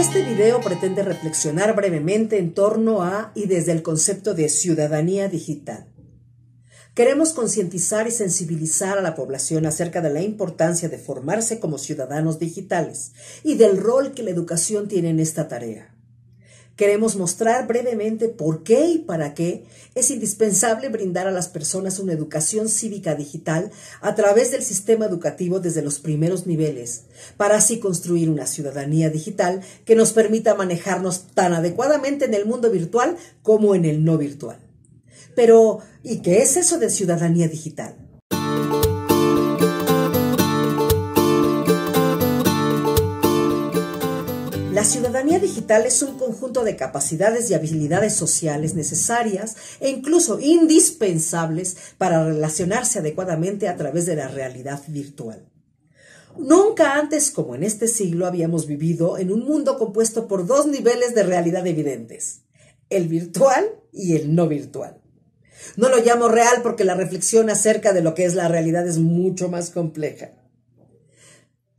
Este video pretende reflexionar brevemente en torno a y desde el concepto de ciudadanía digital. Queremos concientizar y sensibilizar a la población acerca de la importancia de formarse como ciudadanos digitales y del rol que la educación tiene en esta tarea. Queremos mostrar brevemente por qué y para qué es indispensable brindar a las personas una educación cívica digital a través del sistema educativo desde los primeros niveles, para así construir una ciudadanía digital que nos permita manejarnos tan adecuadamente en el mundo virtual como en el no virtual. Pero, ¿y qué es eso de ciudadanía digital? La ciudadanía digital es un conjunto de capacidades y habilidades sociales necesarias e incluso indispensables para relacionarse adecuadamente a través de la realidad virtual. Nunca antes como en este siglo habíamos vivido en un mundo compuesto por dos niveles de realidad evidentes, el virtual y el no virtual. No lo llamo real porque la reflexión acerca de lo que es la realidad es mucho más compleja.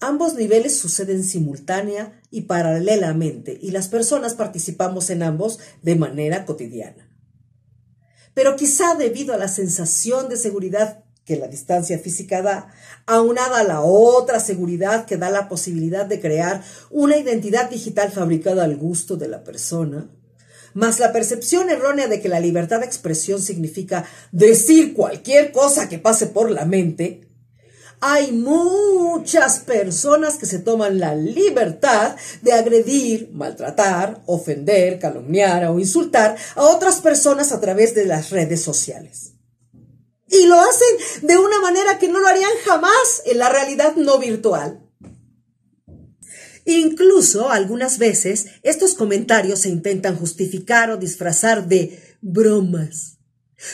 Ambos niveles suceden simultánea y paralelamente y las personas participamos en ambos de manera cotidiana. Pero quizá debido a la sensación de seguridad que la distancia física da, aunada a la otra seguridad que da la posibilidad de crear una identidad digital fabricada al gusto de la persona, más la percepción errónea de que la libertad de expresión significa decir cualquier cosa que pase por la mente, hay muchas personas que se toman la libertad de agredir, maltratar, ofender, calumniar o insultar a otras personas a través de las redes sociales. Y lo hacen de una manera que no lo harían jamás en la realidad no virtual. Incluso algunas veces estos comentarios se intentan justificar o disfrazar de bromas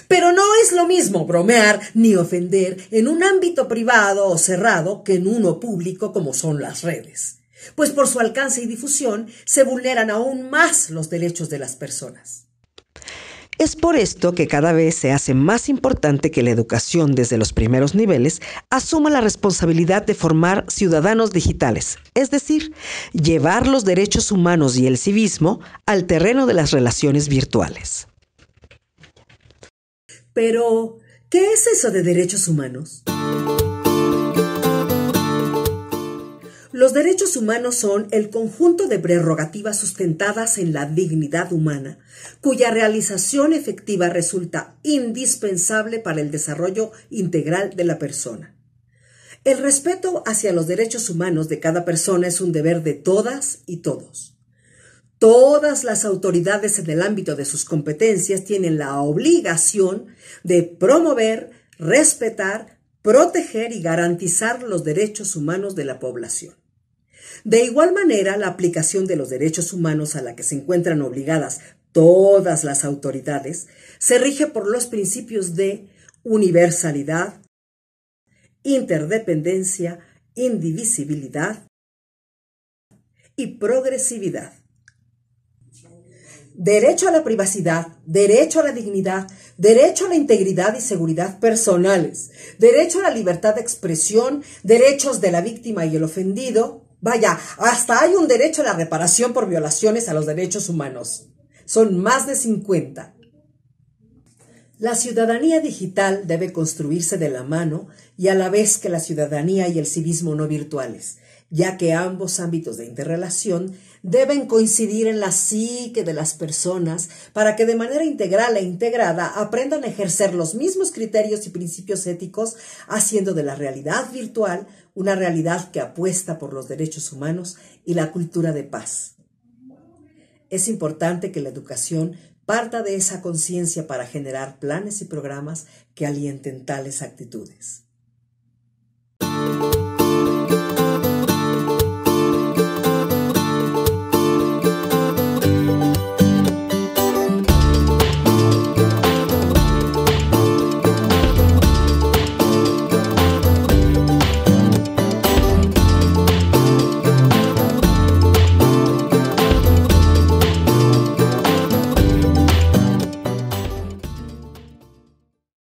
pero no es lo mismo bromear ni ofender en un ámbito privado o cerrado que en uno público como son las redes, pues por su alcance y difusión se vulneran aún más los derechos de las personas. Es por esto que cada vez se hace más importante que la educación desde los primeros niveles asuma la responsabilidad de formar ciudadanos digitales, es decir, llevar los derechos humanos y el civismo al terreno de las relaciones virtuales. Pero, ¿qué es eso de derechos humanos? Los derechos humanos son el conjunto de prerrogativas sustentadas en la dignidad humana, cuya realización efectiva resulta indispensable para el desarrollo integral de la persona. El respeto hacia los derechos humanos de cada persona es un deber de todas y todos. Todas las autoridades en el ámbito de sus competencias tienen la obligación de promover, respetar, proteger y garantizar los derechos humanos de la población. De igual manera, la aplicación de los derechos humanos a la que se encuentran obligadas todas las autoridades se rige por los principios de universalidad, interdependencia, indivisibilidad y progresividad derecho a la privacidad, derecho a la dignidad, derecho a la integridad y seguridad personales, derecho a la libertad de expresión, derechos de la víctima y el ofendido. Vaya, hasta hay un derecho a la reparación por violaciones a los derechos humanos. Son más de 50. La ciudadanía digital debe construirse de la mano y a la vez que la ciudadanía y el civismo no virtuales, ya que ambos ámbitos de interrelación deben coincidir en la psique de las personas para que de manera integral e integrada aprendan a ejercer los mismos criterios y principios éticos, haciendo de la realidad virtual una realidad que apuesta por los derechos humanos y la cultura de paz. Es importante que la educación Parta de esa conciencia para generar planes y programas que alienten tales actitudes.